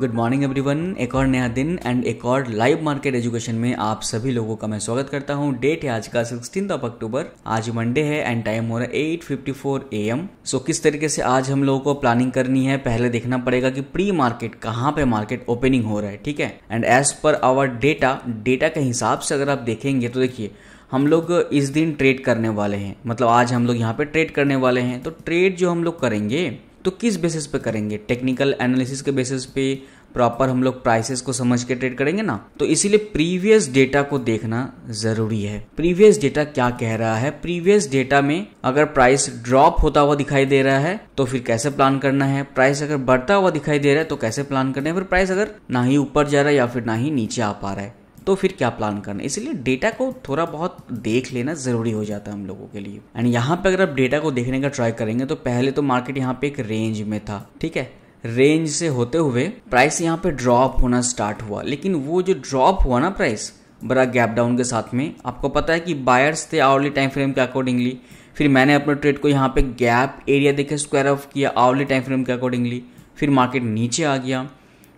good morning everyone एक और नया दिन एंड एक और लाइव मार्केट एजुकेशन में आप सभी लोगों का मैं स्वागत करता हूँ डेट है आज का सिक्सटीन ऑफ अक्टूबर आज मंडे है एंड टाइम हो रहा है eight fifty four A M so किस तरीके से आज हम लोगों को प्लानिंग करनी है पहले देखना पड़ेगा कि प्री मार्केट कहाँ पे मार्केट ओपनिंग हो रहा है ठीक है and as per our data data के हिसाब से अगर आप देखेंगे तो देखिए हम लोग इस दिन ट्रेड करने वाले हैं मतलब आज हम लोग यहाँ पे ट्रेड करने वाले हैं तो ट्रेड जो हम लोग करेंगे तो किस बेसिस पे करेंगे टेक्निकल एनालिसिस के बेसिस पे प्रॉपर हम लोग प्राइसेस को समझ के ट्रेड करेंगे ना तो इसीलिए प्रीवियस डेटा को देखना जरूरी है प्रीवियस डेटा क्या कह रहा है प्रीवियस डेटा में अगर प्राइस ड्रॉप होता हुआ दिखाई दे रहा है तो फिर कैसे प्लान करना है प्राइस अगर बढ़ता हुआ दिखाई दे रहा है तो कैसे प्लान करना है फिर प्राइस अगर ना ही ऊपर जा रहा है या फिर ना ही नीचे आ पा रहा है तो फिर क्या प्लान करना इसलिए डेटा को थोड़ा बहुत देख लेना ज़रूरी हो जाता है हम लोगों के लिए एंड यहाँ पर अगर आप डेटा को देखने का ट्राई करेंगे तो पहले तो मार्केट यहाँ पे एक रेंज में था ठीक है रेंज से होते हुए प्राइस यहाँ पे ड्रॉप होना स्टार्ट हुआ लेकिन वो जो ड्रॉप हुआ ना प्राइस बड़ा गैप डाउन के साथ में आपको पता है कि बायर्स थे आवर्ली टाइम फ्रेम के अकॉर्डिंगली फिर मैंने अपने ट्रेड को यहाँ पे गैप एरिया देखे स्क्वायर ऑफ किया आवर्ली टाइम फ्रेम के अकॉर्डिंगली फिर मार्केट नीचे आ गया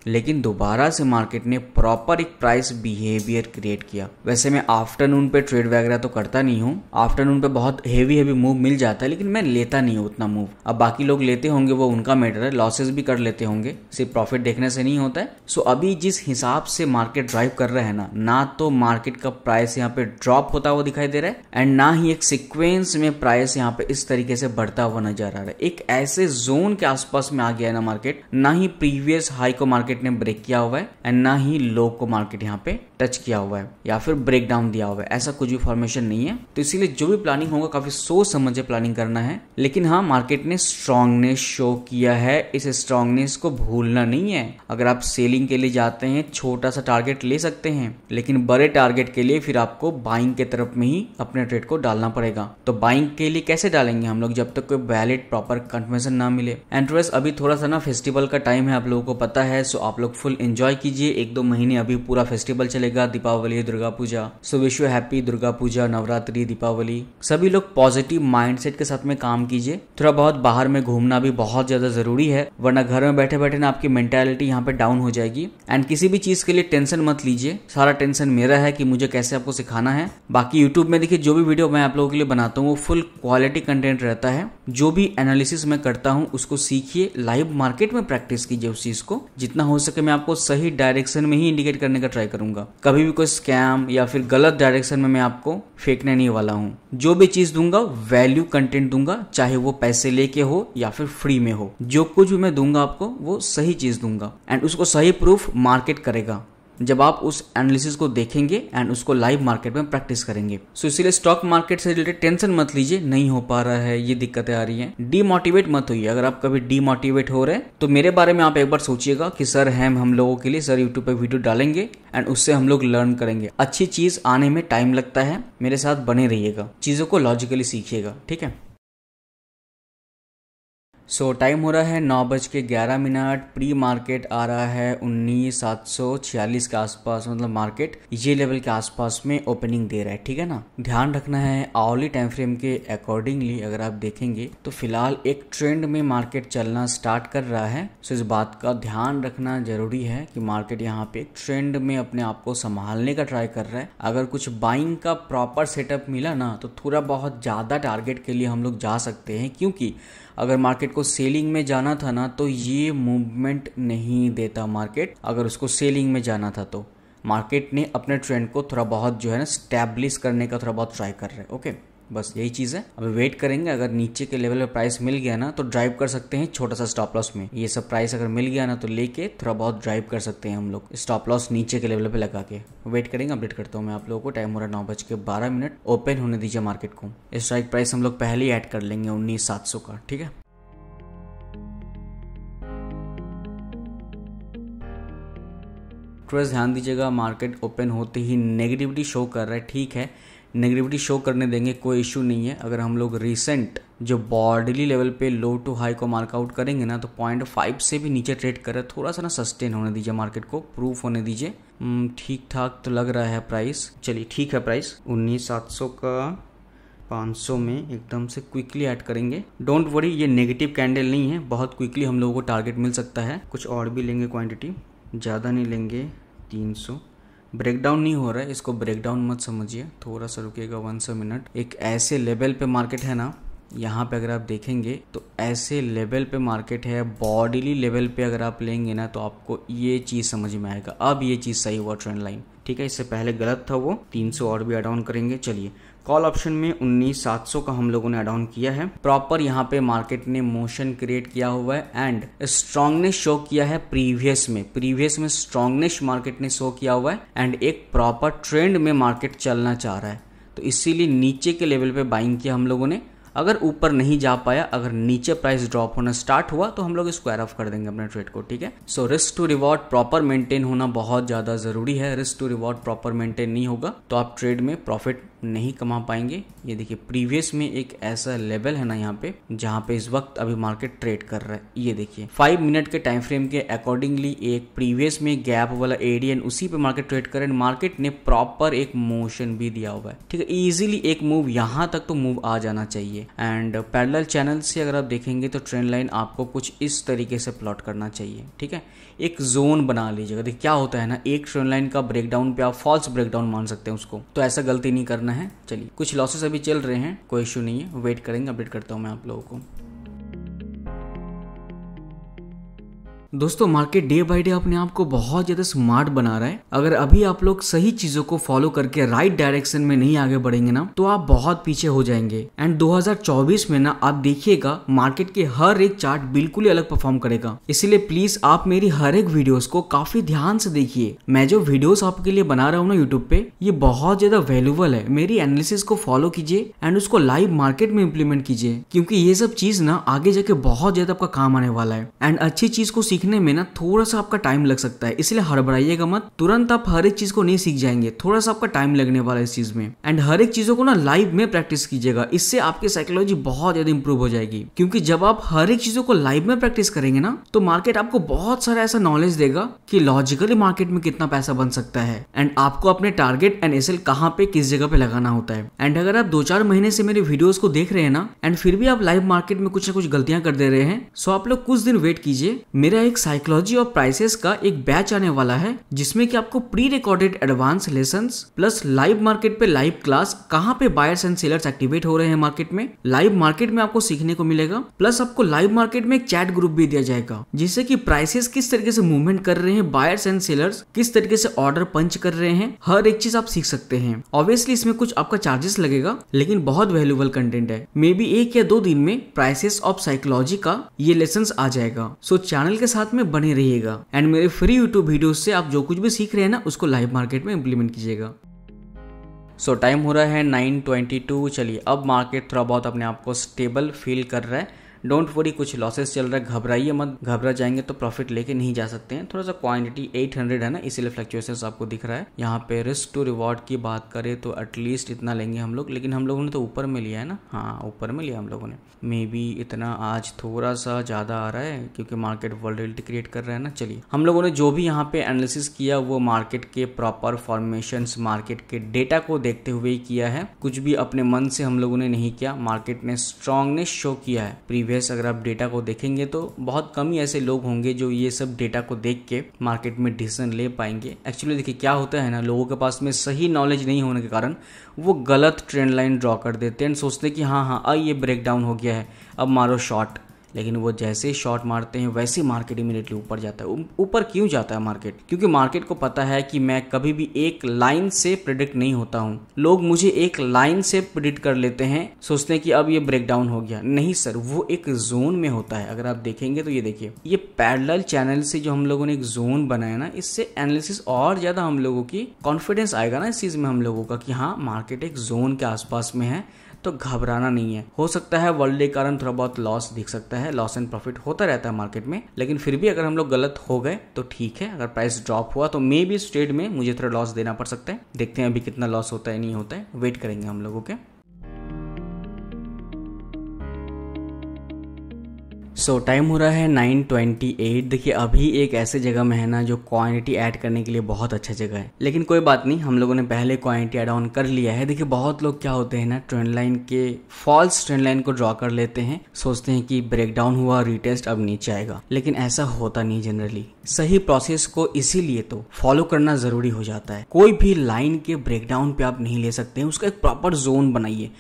लेकिन दोबारा से मार्केट ने प्रॉपर एक प्राइस बिहेवियर क्रिएट किया वैसे मैं आफ्टरनून पे ट्रेड वगैरह तो करता नहीं हूँ आफ्टरनून पे बहुत हेवी हेवी मूव मिल जाता है लेकिन मैं लेता नहीं हूँ उतना मूव अब बाकी लोग लेते होंगे वो उनका मैटर है लॉसेज भी कर लेते होंगे सिर्फ प्रॉफिट देखने से नहीं होता है सो अभी जिस हिसाब से मार्केट ड्राइव कर रहे है ना ना तो मार्केट का प्राइस यहाँ पे ड्रॉप होता हुआ दिखाई दे रहा है एंड ना ही एक सिक्वेंस में प्राइस यहाँ पे इस तरीके से बढ़ता हुआ नजर आ रहा है एक ऐसे जोन के आसपास में आ गया है ना मार्केट ना ही प्रीवियस हाई को मार्केट मार्केट ने ब्रेक किया हुआ है एंड ना ही लो को मार्केट यहाँ पे टच किया हुआ है या फिर ब्रेक डाउन दिया हुआ है ऐसा कुछ भी फॉर्मेशन नहीं है तो इसीलिए जो भी प्लानिंग होगा काफी सोच समझे प्लानिंग करना है लेकिन हाँ मार्केट ने स्ट्रांगनेस शो किया है इस स्ट्रांगनेस को भूलना नहीं है अगर आप सेलिंग के लिए जाते हैं छोटा सा टारगेट ले सकते हैं लेकिन बड़े टारगेट के लिए फिर आपको बाइंग के तरफ में ही अपने ट्रेड को डालना पड़ेगा तो बाइंग के लिए कैसे डालेंगे हम लोग जब तक कोई वैलिड प्रॉपर कंफर्मेशन ना मिले एंट्रेस अभी थोड़ा सा ना फेस्टिवल का टाइम है आप लोगों को पता है सो आप लोग फुल एंजॉय कीजिए एक दो महीने अभी पूरा फेस्टिवल चले चलेगा Deepavali Durga Puja so wish you happy Durga Puja Navratri Deepavali सभी लोग पॉजिटिव माइंडसेट के साथ में काम कीजिए थोड़ा बहुत बाहर में घूमना भी बहुत ज्यादा जरूरी है वरना घर में बैठे बैठे ना आपकी मेंटेलिटी यहाँ पे डाउन हो जाएगी एंड किसी भी चीज के लिए टेंशन मत लीजिए सारा टेंशन मेरा है कि मुझे कैसे आपको सिखाना है बाकी यूट्यूब में देखिए जो भी वीडियो मैं आप लोगों के लिए बनाता हूँ वो फुल क्वालिटी कंटेंट रहता है जो भी एनालिसिस मैं करता हूँ उसको सीखिए लाइव मार्केट में प्रैक्टिस कीजिए उस चीज को जितना हो सके मैं आपको सही डायरेक्शन में ही इंडिकेट करने का ट्राई करूंगा कभी भी कोई स्कैम या फिर गलत डायरेक्शन में मैं आपको फेंकने नहीं वाला हूँ जो भी चीज़ दूंगा वैल्यू कंटेंट दूंगा चाहे वो पैसे लेके हो या फिर फ्री में हो जो कुछ भी मैं दूंगा आपको वो सही चीज़ दूंगा एंड उसको सही प्रूफ मार्केट करेगा जब आप उस एनालिसिस को देखेंगे एंड उसको लाइव मार्केट में प्रैक्टिस करेंगे सो so, इसीलिए स्टॉक मार्केट से रिलेटेड टेंशन मत लीजिए नहीं हो पा रहा है ये दिक्कतें आ रही हैं डीमोटिवेट मत होइए अगर आप कभी डीमोटिवेट हो रहे हैं तो मेरे बारे में आप एक बार सोचिएगा कि सर हैम हम लोगों के लिए सर यूट्यूब पर वीडियो डालेंगे एंड उससे हम लोग लर्न करेंगे अच्छी चीज आने में टाइम लगता है मेरे साथ बने रहिएगा चीजों को लॉजिकली सीखिएगा ठीक है सो so, टाइम हो रहा है नौ बज के ग्यारह मिनट प्री मार्केट आ रहा है उन्नीस सात सौ छियालीस के आसपास मतलब मार्केट ये लेवल के आसपास में ओपनिंग दे रहा है ठीक है ना ध्यान रखना है आवली टाइम फ्रेम के अकॉर्डिंगली अगर आप देखेंगे तो फिलहाल एक ट्रेंड में मार्केट चलना स्टार्ट कर रहा है सो so, इस बात का ध्यान रखना जरूरी है कि मार्केट यहाँ पे ट्रेंड में अपने आप को संभालने का ट्राई कर रहा है अगर कुछ बाइंग का प्रॉपर सेटअप मिला ना तो थोड़ा बहुत ज्यादा टारगेट के लिए हम लोग जा सकते हैं क्योंकि अगर मार्केट को सेलिंग में जाना था ना तो ये मूवमेंट नहीं देता मार्केट अगर उसको सेलिंग में जाना था तो मार्केट ने अपने ट्रेंड को थोड़ा बहुत जो है ना स्टैब्लिश करने का थोड़ा बहुत ट्राई कर रहे हैं ओके बस यही चीज़ है अभी वेट करेंगे अगर नीचे के लेवल पर प्राइस मिल गया ना तो ड्राइव कर सकते हैं छोटा सा स्टॉप लॉस में ये सब प्राइस अगर मिल गया ना तो लेके थोड़ा बहुत ड्राइव कर सकते हैं हम लोग स्टॉप लॉस नीचे के लेवल पे लगा के वेट करेंगे अपडेट करता हूँ मैं आप लोगों को टाइम हो रहा है नौ बज के बारह मिनट ओपन होने दीजिए मार्केट को स्ट्राइक प्राइस हम लोग पहले ही एड कर लेंगे उन्नीस सात सौ का ठीक है ट्रेस ध्यान दीजिएगा मार्केट ओपन होते ही नेगेटिविटी शो कर रहा है ठीक है नेगेटिविटी शो करने देंगे कोई इशू नहीं है अगर हम लोग रिसेंट जो बॉडीली लेवल पे लो टू हाई को मार्कआउट करेंगे ना तो पॉइंट फाइव से भी नीचे ट्रेड कर रहे थोड़ा सा ना सस्टेन होने दीजिए मार्केट को प्रूफ होने दीजिए हम्म, ठीक ठाक तो लग रहा है प्राइस चलिए ठीक है प्राइस उन्नीस सात सौ का 500 में एकदम से क्विकली ऐड करेंगे डोंट वरी ये नेगेटिव कैंडल नहीं है बहुत क्विकली हम लोगों को टारगेट मिल सकता है कुछ और भी लेंगे क्वांटिटी ज़्यादा नहीं लेंगे तीन सौ ब्रेक डाउन नहीं हो रहा है इसको ब्रेक डाउन मत समझिए थोड़ा सा रुकेगा वन सौ मिनट एक ऐसे लेवल पे मार्केट है ना यहाँ पे अगर आप देखेंगे तो ऐसे लेवल पे मार्केट है बॉडीली लेवल पे अगर आप लेंगे ना तो आपको ये चीज़ समझ में आएगा अब ये चीज़ सही हुआ ट्रेंड लाइन ठीक है इससे पहले गलत था वो 300 और भी अडाउन करेंगे चलिए कॉल ऑप्शन में उन्नीस सात सौ का हम लोगों ने एड ऑन किया है प्रॉपर यहाँ पे मार्केट ने मोशन क्रिएट किया हुआ है एंड स्ट्रांगनेस शो किया है प्रीवियस में प्रीवियस में स्ट्रांगनेस मार्केट ने शो किया हुआ है एंड एक प्रॉपर ट्रेंड में मार्केट चलना चाह रहा है तो इसीलिए नीचे के लेवल पे बाइंग किया हम लोगों ने अगर ऊपर नहीं जा पाया अगर नीचे प्राइस ड्रॉप होना स्टार्ट हुआ तो हम लोग स्क्वायर ऑफ कर देंगे अपने ट्रेड को ठीक है so risk to reward proper maintain होना बहुत ज्यादा जरूरी है risk to reward proper maintain नहीं होगा तो आप ट्रेड में प्रॉफिट नहीं कमा पाएंगे ये देखिए प्रीवियस में एक ऐसा लेवल है ना यहाँ पे जहाँ पे इस वक्त अभी मार्केट ट्रेड कर रहा है ये देखिए फाइव मिनट के टाइम फ्रेम के अकॉर्डिंगली एक प्रीवियस में गैप वाला एरियन उसी पे मार्केट ट्रेड कर मार्केट ने प्रॉपर एक मोशन भी दिया हुआ है ठीक है इजिली एक मूव यहाँ तक तो मूव आ जाना चाहिए एंड पैरल चैनल से अगर आप देखेंगे तो ट्रेंड लाइन आपको कुछ इस तरीके से प्लॉट करना चाहिए ठीक है एक जोन बना लीजिएगा देखिए क्या होता है ना एक ट्रेन लाइन का ब्रेकडाउन पे आप फॉल्स ब्रेकडाउन मान सकते हैं उसको तो ऐसा गलती नहीं करना है चलिए कुछ लॉसेस अभी चल रहे हैं कोई इश्यू नहीं है वेट करेंगे अपडेट करता हूँ मैं आप लोगों को दोस्तों मार्केट डे बाय डे अपने आप को बहुत ज्यादा स्मार्ट बना रहा है अगर अभी आप लोग सही चीजों को फॉलो करके राइट डायरेक्शन में नहीं आगे बढ़ेंगे ना तो आप बहुत पीछे हो जाएंगे एंड 2024 में ना आप देखिएगा मार्केट के हर एक चार्ट बिल्कुल ही अलग परफॉर्म करेगा इसलिए प्लीज आप मेरी हर एक वीडियो को काफी ध्यान से देखिए मैं जो वीडियो आपके लिए बना रहा हूँ ना यूट्यूब पे ये बहुत ज्यादा वैल्यूबल है मेरी एनालिसिस को फॉलो कीजिए एंड उसको लाइव मार्केट में इम्प्लीमेंट कीजिए क्योंकि ये सब चीज ना आगे जाके बहुत ज्यादा आपका काम आने वाला है एंड अच्छी चीज को सीख सीखने में ना थोड़ा सा आपका टाइम लग सकता है इसलिए हड़बड़ाइएगा मत तुरंत आप हर एक चीज को नहीं सीख जाएंगे थोड़ा सा आपका टाइम लगने वाला है इस चीज में एंड हर एक चीजों को ना लाइव में प्रैक्टिस कीजिएगा इससे आपकी साइकोलॉजी बहुत ज्यादा इंप्रूव हो जाएगी क्योंकि जब आप हर एक चीजों को लाइव में प्रैक्टिस करेंगे ना तो मार्केट आपको बहुत सारा ऐसा नॉलेज देगा कि लॉजिकली मार्केट में कितना पैसा बन सकता है एंड आपको अपने टारगेट एंड एस कहाँ पे किस जगह पे लगाना होता है एंड अगर आप दो चार महीने से मेरे वीडियोस को देख रहे हैं ना एंड फिर भी आप लाइव मार्केट में कुछ ना कुछ गलतियां कर दे रहे हैं सो आप लोग कुछ दिन वेट कीजिए मेरा एक साइकोलॉजी ऑफ प्राइसेस का एक बैच आने वाला है जिसमें कि आपको prerecorded advance lesson plus live market पे लाइव क्लास कहाँ पे बायर्स एंड सेलर्स एक्टिवेट हो रहे हैं मार्केट में लाइव मार्केट में आपको सीखने को मिलेगा प्लस आपको लाइव मार्केट में एक चैट ग्रुप भी दिया जाएगा जिससे की प्राइसेस किस तरीके से मूवमेंट कर रहे हैं बायर्स एंड सेलर्स किस तरीके से ऑर्डर पंच कर रहे हैं हर एक चीज आप सीख सकते हैं ऑब्वियसली इसमें कुछ आपका चार्जेस लगेगा लेकिन बहुत वैल्यूबल कंटेंट है मे बी एक या दो दिन में प्राइसेस ऑफ साइकोलॉजी का ये लेसन आ जाएगा सो so, चैनल के साथ साथ में बने रहिएगा एंड मेरे फ्री यूट्यूब वीडियो से आप जो कुछ भी सीख रहे हैं ना उसको लाइव मार्केट में इम्प्लीमेंट कीजिएगा सो so, टाइम हो रहा है 9:22 चलिए अब मार्केट थोड़ा बहुत अपने आप को स्टेबल फील कर रहा है डोंट वरी कुछ लॉसेस चल रहा है घबराइए मत घबरा जाएंगे तो प्रॉफिट लेके नहीं जा सकते हैं थोड़ा सा क्वांटिटी 800 है ना इसीलिए फ्लक्चुएशन आपको दिख रहा है यहाँ पे रिस्क टू रिवॉर्ड की बात करें तो एटलीस्ट इतना लेंगे हम लोग लेकिन हम लोगों ने तो ऊपर में लिया है ना हाँ ऊपर में लिया हम लोगों ने मे बी इतना आज थोड़ा सा ज़्यादा आ रहा है क्योंकि मार्केट वर्ल्ड क्रिएट कर रहा है ना चलिए हम लोगों ने जो भी यहाँ पे एनालिसिस किया वो मार्केट के प्रॉपर फॉर्मेशन मार्केट के डेटा को देखते हुए ही किया है कुछ भी अपने मन से हम लोगों ने नहीं किया मार्केट ने स्ट्रांगनेस शो किया है प्रीवियस प्रीवियस अगर आप डेटा को देखेंगे तो बहुत कम ही ऐसे लोग होंगे जो ये सब डेटा को देख के मार्केट में डिसीजन ले पाएंगे एक्चुअली देखिए क्या होता है ना लोगों के पास में सही नॉलेज नहीं होने के कारण वो गलत ट्रेंड लाइन ड्रॉ कर देते हैं सोचते हैं कि हाँ हाँ आ ये ब्रेक डाउन हो गया है अब मारो शॉर्ट लेकिन वो जैसे ही शॉर्ट मारते हैं वैसे मार्केट इमीडिएटली ऊपर जाता है ऊपर क्यों जाता है मार्केट क्योंकि मार्केट को पता है कि मैं कभी भी एक लाइन से प्रिडिक्ट नहीं होता हूँ लोग मुझे एक लाइन से प्रिडिक्ट कर लेते हैं सोचते हैं कि अब ये ब्रेकडाउन हो गया नहीं सर वो एक जोन में होता है अगर आप देखेंगे तो ये देखिए ये पैरल चैनल से जो हम लोगों ने एक जोन बनाया ना इससे एनालिसिस और ज्यादा हम लोगों की कॉन्फिडेंस आएगा ना इस चीज में हम लोगों का कि हाँ मार्केट एक जोन के आसपास में है तो घबराना नहीं है हो सकता है वर्ल्ड के कारण थोड़ा बहुत लॉस दिख सकता है लॉस एंड प्रॉफिट होता रहता है मार्केट में लेकिन फिर भी अगर हम लोग गलत हो गए तो ठीक है अगर प्राइस ड्रॉप हुआ तो मे भी इस ट्रेड में मुझे थोड़ा लॉस देना पड़ सकता है देखते हैं अभी कितना लॉस होता है नहीं होता है वेट करेंगे हम लोगों के सो so, टाइम हो रहा है 9:28 देखिए अभी एक ऐसे जगह में है ना जो क्वांटिटी ऐड करने के लिए बहुत अच्छा जगह है लेकिन कोई बात नहीं हम लोगों ने पहले क्वांटिटी ऐड ऑन कर लिया है देखिए बहुत लोग क्या होते हैं ना ट्रेंड लाइन के फॉल्स ट्रेंड लाइन को ड्रॉ कर लेते हैं सोचते हैं कि ब्रेक डाउन हुआ रिटेस्ट अब नीचे आएगा लेकिन ऐसा होता नहीं जनरली सही प्रोसेस को इसीलिए तो फॉलो करना जरूरी हो जाता है कोई भी लाइन के ब्रेकडाउन पे आप नहीं ले सकते हैं उसका एक प्रॉपर जोन बनाइए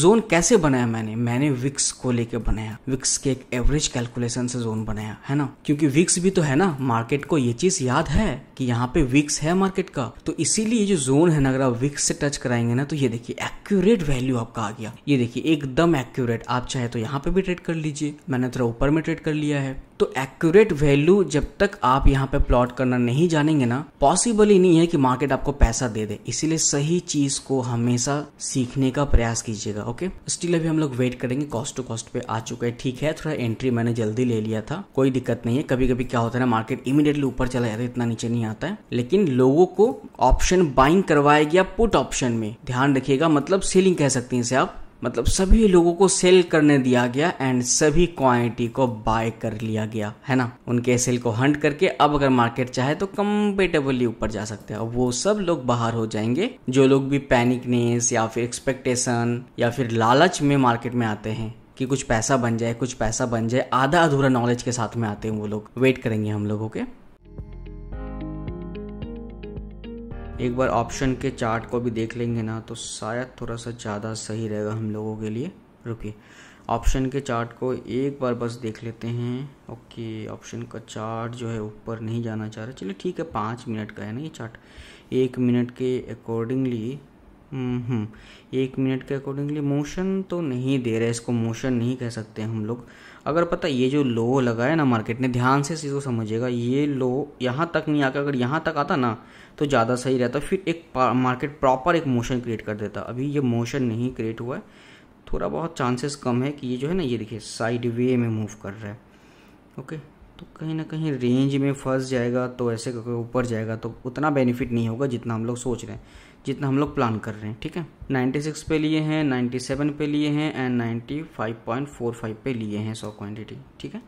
जोन कैसे बनाया मैंने मैंने विक्स को लेके बनाया विक्स के एक एवरेज कैलकुलेशन से जोन बनाया है ना क्योंकि विक्स भी तो है ना मार्केट को ये चीज याद है कि यहाँ पे विक्स है मार्केट का तो इसीलिए जो जोन है ना अगर आप विक्स से टच कराएंगे ना तो ये देखिए एक्यूरेट वैल्यू आपका आ गया ये देखिए एकदम एक्यूरेट आप चाहे तो यहाँ पे भी ट्रेड कर लीजिए मैंने थोड़ा ऊपर में ट्रेड कर लिया है तो एक्यूरेट वैल्यू जब तक आप यहाँ पे प्लॉट करना नहीं जानेंगे ना पॉसिबल ही नहीं है कि मार्केट आपको पैसा दे दे इसीलिए सही चीज को हमेशा सीखने का प्रयास कीजिएगा ओके स्टिल अभी हम लोग वेट करेंगे कॉस्ट टू कॉस्ट पे आ चुका है ठीक है थोड़ा एंट्री मैंने जल्दी ले लिया था कोई दिक्कत नहीं है कभी कभी क्या होता है ना मार्केट इमीडिएटली ऊपर चला जाता है इतना नीचे नहीं आता है लेकिन लोगों को ऑप्शन बाइंग करवाया गया पुट ऑप्शन में ध्यान रखिएगा मतलब सेलिंग कह सकते हैं इसे आप मतलब सभी लोगों को सेल करने दिया गया एंड सभी क्वांटिटी को बाय कर लिया गया है ना उनके सेल को हंट करके अब अगर मार्केट चाहे तो कम्पेटेबली ऊपर जा सकते हैं वो सब लोग बाहर हो जाएंगे जो लोग भी पैनिकनेस या फिर एक्सपेक्टेशन या फिर लालच में मार्केट में आते हैं कि कुछ पैसा बन जाए कुछ पैसा बन जाए आधा अधूरा नॉलेज के साथ में आते हैं वो लोग वेट करेंगे हम लोगों के एक बार ऑप्शन के चार्ट को भी देख लेंगे ना तो शायद थोड़ा सा ज़्यादा सही रहेगा हम लोगों के लिए रुकिए ऑप्शन के चार्ट को एक बार बस देख लेते हैं ओके ऑप्शन का चार्ट जो है ऊपर नहीं जाना चाह रहा चलिए ठीक है पाँच मिनट का है ना ये चार्ट एक मिनट के अकॉर्डिंगली एक मिनट के अकॉर्डिंगली मोशन तो नहीं दे रहा है इसको मोशन नहीं कह सकते हम लोग अगर पता ये जो लो लगा है ना मार्केट ने ध्यान से इसको समझिएगा ये लो यहाँ तक नहीं आकर अगर यहाँ तक आता ना तो ज़्यादा सही रहता फिर एक मार्केट प्रॉपर एक मोशन क्रिएट कर देता अभी ये मोशन नहीं क्रिएट हुआ है थोड़ा बहुत चांसेस कम है कि ये जो है ना ये देखिए साइड वे में मूव कर रहा है ओके तो कहीं ना कहीं रेंज में फंस जाएगा तो ऐसे करके ऊपर जाएगा तो उतना बेनिफिट नहीं होगा जितना हम लोग सोच रहे हैं जितना हम लोग प्लान कर रहे हैं ठीक है 96 पे लिए हैं 97 पे लिए हैं एंड 95.45 पे लिए हैं सौ क्वांटिटी ठीक है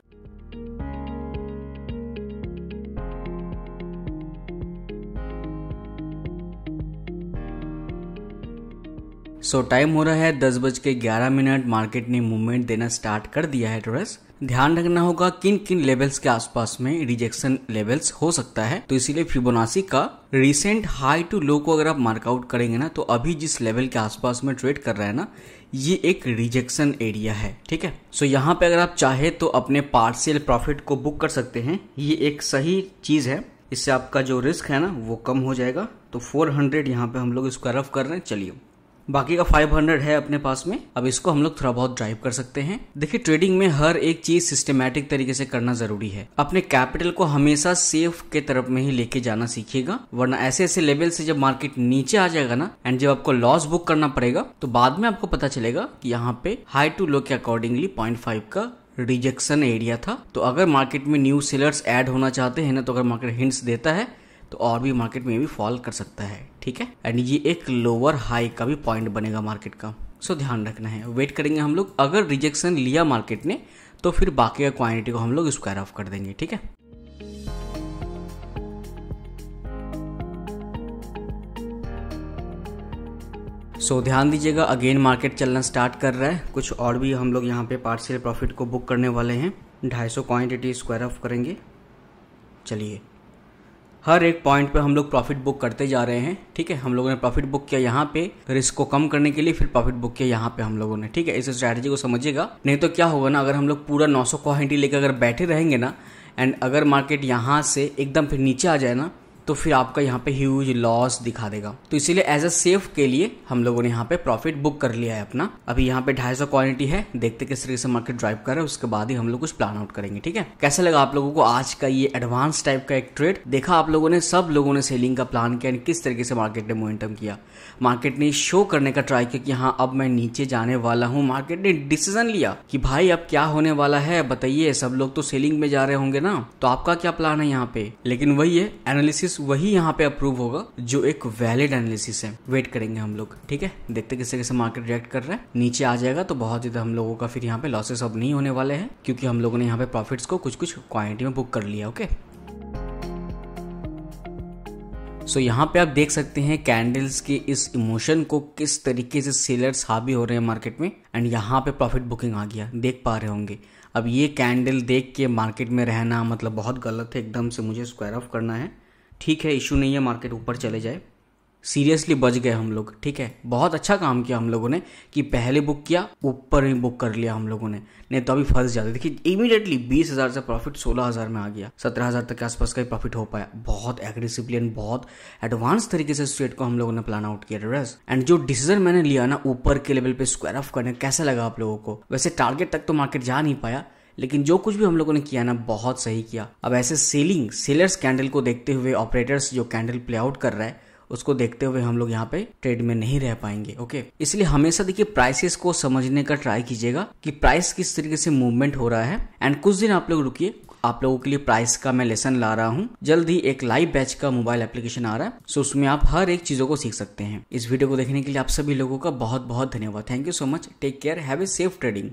सो टाइम हो रहा है दस बज के ग्यारह मिनट मार्केट ने मूवमेंट देना स्टार्ट कर दिया है टोरस ध्यान रखना होगा किन किन लेवल्स के आसपास में रिजेक्शन लेवल्स हो सकता है तो इसीलिए फिबोनाची का रिसेंट हाई टू लो को अगर आप मार्कआउट करेंगे ना तो अभी जिस लेवल के आसपास में ट्रेड कर रहा है ना ये एक रिजेक्शन एरिया है ठीक है सो so, यहाँ पे अगर आप चाहे तो अपने पार्सियल प्रॉफिट को बुक कर सकते हैं ये एक सही चीज है इससे आपका जो रिस्क है ना वो कम हो जाएगा तो 400 यहाँ पे हम लोग इसका रफ कर रहे हैं चलिए बाकी का 500 है अपने पास में अब इसको हम लोग थोड़ा बहुत ड्राइव कर सकते हैं देखिए ट्रेडिंग में हर एक चीज सिस्टमैटिक तरीके से करना जरूरी है अपने कैपिटल को हमेशा सेफ के तरफ में ही लेके जाना सीखिएगा वरना ऐसे ऐसे लेवल से जब मार्केट नीचे आ जाएगा ना एंड जब आपको लॉस बुक करना पड़ेगा तो बाद में आपको पता चलेगा की यहाँ पे हाई टू लो के अकॉर्डिंगली पॉइंट का रिजेक्शन एरिया था तो अगर मार्केट में न्यू सेलर्स ऐड होना चाहते हैं ना तो अगर मार्केट हिंट्स देता है तो और भी मार्केट में भी फॉल कर सकता है ठीक है एंड ये एक लोअर हाई का भी पॉइंट बनेगा मार्केट का सो ध्यान रखना है वेट करेंगे हम लोग अगर रिजेक्शन लिया मार्केट ने तो फिर बाकी का क्वांटिटी को हम लोग स्क्वायर ऑफ कर देंगे ठीक है सो so, ध्यान दीजिएगा अगेन मार्केट चलना स्टार्ट कर रहा है कुछ और भी हम लोग यहाँ पे पार्सल प्रॉफिट को बुक करने वाले हैं ढाई सौ क्वांटिटी स्क्वायर ऑफ करेंगे चलिए हर एक पॉइंट पे हम लोग प्रॉफिट बुक करते जा रहे हैं ठीक है हम लोगों ने प्रॉफिट बुक किया यहाँ पे रिस्क को कम करने के लिए फिर प्रॉफिट बुक किया यहाँ पे हम लोगों ने ठीक है इस स्ट्रैटेजी को समझिएगा नहीं तो क्या होगा ना अगर हम लोग पूरा नौ सौ लेकर अगर बैठे रहेंगे ना एंड अगर मार्केट यहाँ से एकदम फिर नीचे आ जाए ना तो फिर आपका यहाँ पे ह्यूज लॉस दिखा देगा तो इसीलिए एज अ सेफ के लिए हम लोगों ने यहाँ पे प्रॉफिट बुक कर लिया है अपना अभी यहाँ पे ढाई सौ क्वालिटी है देखते किस तरीके से मार्केट ड्राइव कर रहे हैं उसके बाद ही हम लोग कुछ प्लान आउट करेंगे ठीक है कैसा लगा आप लोगों को आज का ये एडवांस टाइप का एक ट्रेड देखा आप लोगों ने सब लोगों ने सेलिंग का प्लान किया किस तरीके से मार्केट ने मोमेंटम किया मार्केट ने शो करने का ट्राई किया कि हाँ अब मैं नीचे जाने वाला हूँ मार्केट ने डिसीजन लिया कि भाई अब क्या होने वाला है बताइए सब लोग तो सेलिंग में जा रहे होंगे ना तो आपका क्या प्लान है यहाँ पे लेकिन वही है एनालिसिस वही यहाँ पे अप्रूव होगा जो एक वैलिड एनालिसिस है वेट करेंगे हम लोग ठीक है देखते किस कैसे से मार्केट रिएक्ट कर रहा है नीचे आ जाएगा तो बहुत ज्यादा तो हम लोगों का फिर यहाँ पे लॉसेस अब नहीं होने वाले हैं क्योंकि हम लोगों ने यहाँ पे प्रॉफिट्स को कुछ कुछ क्वांटिटी में बुक कर लिया ओके सो so, यहाँ पे आप देख सकते हैं कैंडल्स के इस इमोशन को किस तरीके से सेलर्स हावी हो रहे हैं मार्केट में एंड यहाँ पे प्रॉफिट बुकिंग आ गया देख पा रहे होंगे अब ये कैंडल देख के मार्केट में रहना मतलब बहुत गलत है एकदम से मुझे स्क्वायर ऑफ करना है ठीक है इशू नहीं है मार्केट ऊपर चले जाए सीरियसली बच गए हम लोग ठीक है बहुत अच्छा काम किया हम लोगों ने कि पहले बुक किया ऊपर ही बुक कर लिया हम लोगों ने नहीं तो अभी फंस जाते देखिए इमीडिएटली बीस हज़ार से प्रॉफिट सोलह हज़ार में आ गया सत्रह हज़ार तक के आसपास का ही प्रॉफिट हो पाया बहुत एग्रेसिवली एंड बहुत एडवांस तरीके से स्ट्रेट को हम लोगों ने प्लान आउट किया ड्रेस एंड जो डिसीजन मैंने लिया ना ऊपर के लेवल पे स्क्वायर ऑफ करने कैसा लगा आप लोगों को वैसे टारगेट तक तो मार्केट जा नहीं पाया लेकिन जो कुछ भी हम लोगों ने किया ना बहुत सही किया अब ऐसे सेलिंग सेलर्स कैंडल को देखते हुए ऑपरेटर्स जो कैंडल प्ले आउट कर रहा है उसको देखते हुए हम लोग यहाँ पे ट्रेड में नहीं रह पाएंगे ओके इसलिए हमेशा देखिए प्राइसेस को समझने का ट्राई कीजिएगा कि प्राइस किस तरीके से मूवमेंट हो रहा है एंड कुछ दिन आप लोग रुकिए आप लोगों के लिए प्राइस का मैं लेसन ला रहा हूँ जल्द ही एक लाइव बैच का मोबाइल एप्लीकेशन आ रहा है सो उसमें आप हर एक चीजों को सीख सकते हैं इस वीडियो को देखने के लिए आप सभी लोगों का बहुत बहुत धन्यवाद thank you so much take care have a safe trading